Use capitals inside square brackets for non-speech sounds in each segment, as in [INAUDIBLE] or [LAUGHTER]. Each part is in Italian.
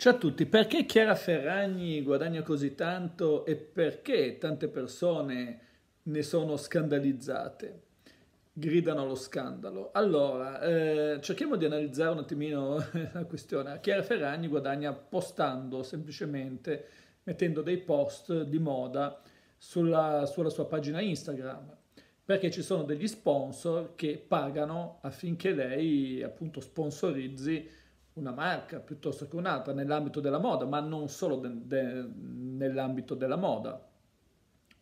Ciao a tutti, perché Chiara Ferragni guadagna così tanto e perché tante persone ne sono scandalizzate? Gridano allo scandalo. Allora, eh, cerchiamo di analizzare un attimino [LAUGHS] la questione. Chiara Ferragni guadagna postando semplicemente, mettendo dei post di moda sulla, sulla sua pagina Instagram, perché ci sono degli sponsor che pagano affinché lei appunto sponsorizzi una marca piuttosto che un'altra nell'ambito della moda, ma non solo de- de- nell'ambito della moda.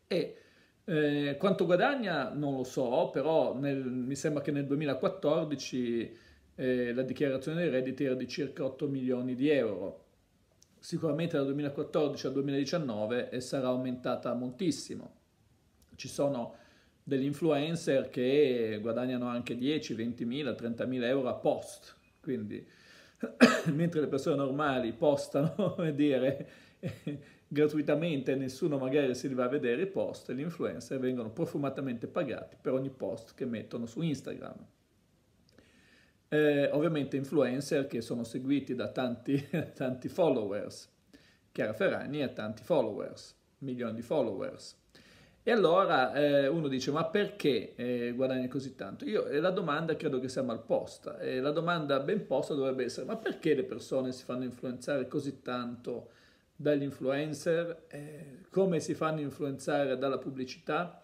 E eh, quanto guadagna non lo so, però nel, mi sembra che nel 2014 eh, la dichiarazione dei redditi era di circa 8 milioni di euro. Sicuramente dal 2014 al 2019 sarà aumentata moltissimo. Ci sono degli influencer che guadagnano anche 10, 20 mila, 30 mila euro a post, quindi [COUGHS] mentre le persone normali postano [LAUGHS] dire, [LAUGHS] gratuitamente, nessuno magari si li va a vedere i post, gli influencer vengono profumatamente pagati per ogni post che mettono su Instagram. Eh, ovviamente influencer che sono seguiti da tanti, [LAUGHS] tanti followers, Chiara Ferragni ha tanti followers, milioni di followers. E allora eh, uno dice, ma perché eh, guadagni così tanto? Io, eh, la domanda credo che sia mal posta, e eh, la domanda ben posta dovrebbe essere, ma perché le persone si fanno influenzare così tanto dagli influencer, eh, come si fanno influenzare dalla pubblicità?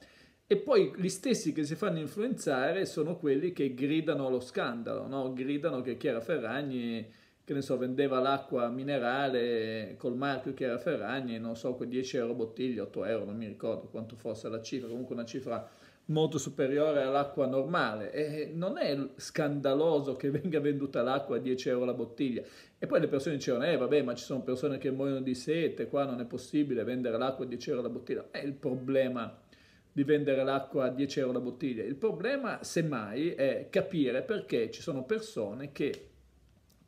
E poi gli stessi che si fanno influenzare sono quelli che gridano allo scandalo, no? gridano che Chiara Ferragni che ne so, vendeva l'acqua minerale col marchio che era Ferragni, non so, 10 euro bottiglia, 8 euro, non mi ricordo quanto fosse la cifra, comunque una cifra molto superiore all'acqua normale e non è scandaloso che [LAUGHS] venga venduta l'acqua a 10 euro la bottiglia e poi le persone dicevano eh vabbè ma ci sono persone che muoiono di sete qua non è possibile vendere l'acqua a 10 euro la bottiglia è il problema di vendere l'acqua a 10 euro la bottiglia il problema semmai è capire perché ci sono persone che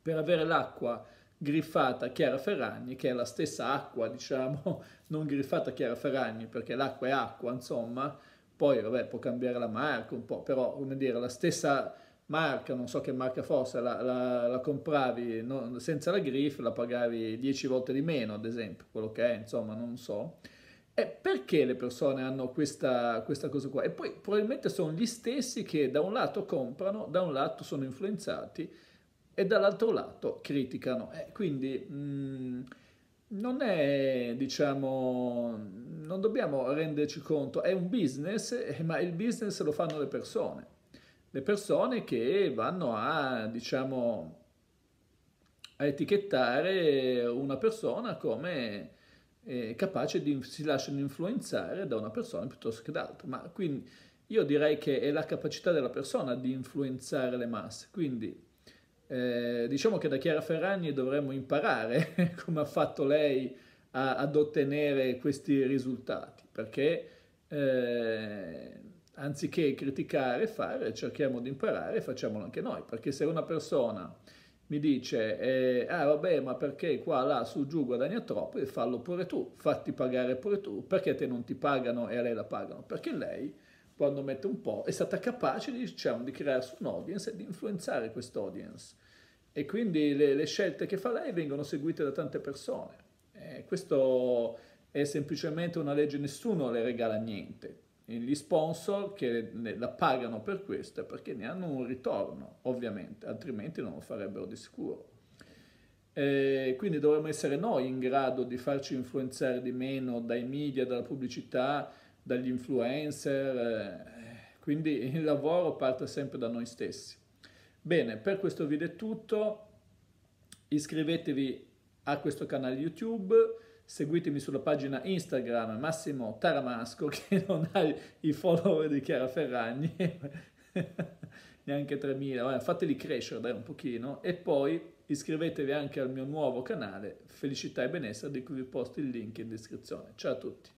per avere l'acqua griffata Chiara Ferragni, che è la stessa acqua, diciamo, [LAUGHS] non griffata Chiara Ferragni, perché l'acqua è acqua, insomma, poi vabbè, può cambiare la marca un po', però come dire, la stessa marca, non so che marca fosse, la, la, la compravi non, senza la griff, la pagavi 10 volte di meno, ad esempio, quello che è, insomma, non so. E perché le persone hanno questa, questa cosa qua? E poi probabilmente sono gli stessi che da un lato comprano, da un lato sono influenzati, e dall'altro lato criticano. Eh, quindi mh, mm, non è, diciamo, non dobbiamo renderci conto, è un business, eh, ma il business lo fanno le persone. Le persone che vanno a, diciamo, a etichettare una persona come eh, capace di si lasciano influenzare da una persona piuttosto che da altra. Ma quindi io direi che è la capacità della persona di influenzare le masse. Quindi eh, diciamo che da Chiara Ferragni dovremmo imparare [LAUGHS] come ha fatto lei a, ad ottenere questi risultati, perché eh, anziché criticare fare, cerchiamo di imparare e facciamolo anche noi, perché se una persona mi dice eh, ah vabbè ma perché qua là su giù guadagna troppo e fallo pure tu, fatti pagare pure tu, perché te non ti pagano e a lei la pagano? Perché lei quando mette un po', è stata capace di, diciamo, di crearsi un e di influenzare quest'audience. E quindi le, le, scelte che fa lei vengono seguite da tante persone. E eh, questo è semplicemente una legge, nessuno le regala niente. E gli sponsor che la pagano per questo è perché ne hanno un ritorno, ovviamente, altrimenti non lo farebbero di sicuro. E eh, quindi dovremmo essere noi in grado di farci influenzare di meno dai media, dalla pubblicità, dagli influencer, eh, quindi il lavoro parte sempre da noi stessi. Bene, per questo video è tutto, iscrivetevi a questo canale YouTube, seguitemi sulla pagina Instagram Massimo Taramasco [LAUGHS] che non ha i follower di Chiara Ferragni, [LAUGHS] neanche 3000, fateli crescere dai un pochino e poi iscrivetevi anche al mio nuovo canale Felicità e Benessere di cui vi posto il link in descrizione. Ciao a tutti!